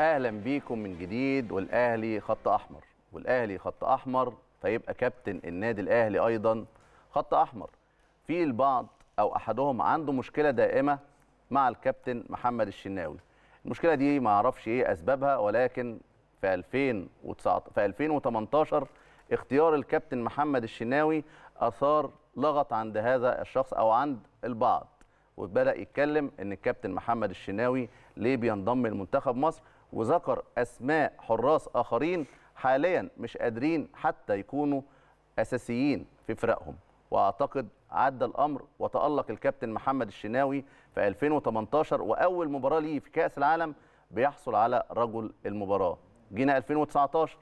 اهلا بيكم من جديد والاهلي خط احمر والاهلي خط احمر فيبقى كابتن النادي الاهلي ايضا خط احمر في البعض او احدهم عنده مشكله دائمه مع الكابتن محمد الشناوي المشكله دي ما اعرفش ايه اسبابها ولكن في 2019 في 2018 اختيار الكابتن محمد الشناوي اثار لغط عند هذا الشخص او عند البعض وبدا يتكلم ان الكابتن محمد الشناوي ليه بينضم لمنتخب مصر وذكر اسماء حراس اخرين حاليا مش قادرين حتى يكونوا اساسيين في فرقهم واعتقد عدى الامر وتالق الكابتن محمد الشناوي في 2018 واول مباراه ليه في كاس العالم بيحصل على رجل المباراه جينا 2019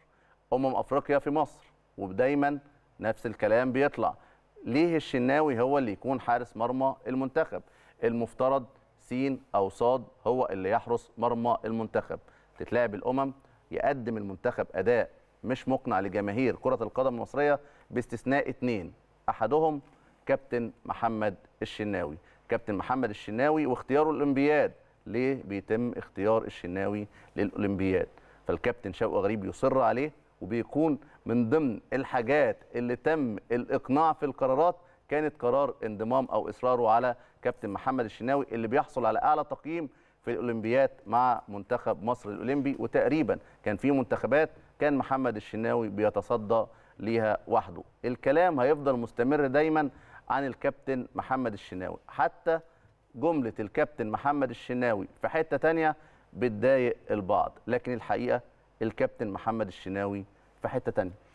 امم افريقيا في مصر ودايما نفس الكلام بيطلع ليه الشناوي هو اللي يكون حارس مرمى المنتخب المفترض س او ص هو اللي يحرس مرمى المنتخب تتلعب الامم يقدم المنتخب اداء مش مقنع لجماهير كره القدم المصريه باستثناء اثنين احدهم كابتن محمد الشناوي كابتن محمد الشناوي واختياره الاولمبياد ليه بيتم اختيار الشناوي للاولمبياد فالكابتن شوقي غريب يصر عليه وبيكون من ضمن الحاجات اللي تم الاقناع في القرارات كانت قرار انضمام او اصراره على كابتن محمد الشناوي اللي بيحصل على اعلى تقييم في الاولمبياد مع منتخب مصر الاولمبي وتقريبا كان في منتخبات كان محمد الشناوي بيتصدى ليها وحده الكلام هيفضل مستمر دايما عن الكابتن محمد الشناوي حتى جملة الكابتن محمد الشناوي في حتة تانية بتضايق البعض لكن الحقيقة الكابتن محمد الشناوي في حتة تانية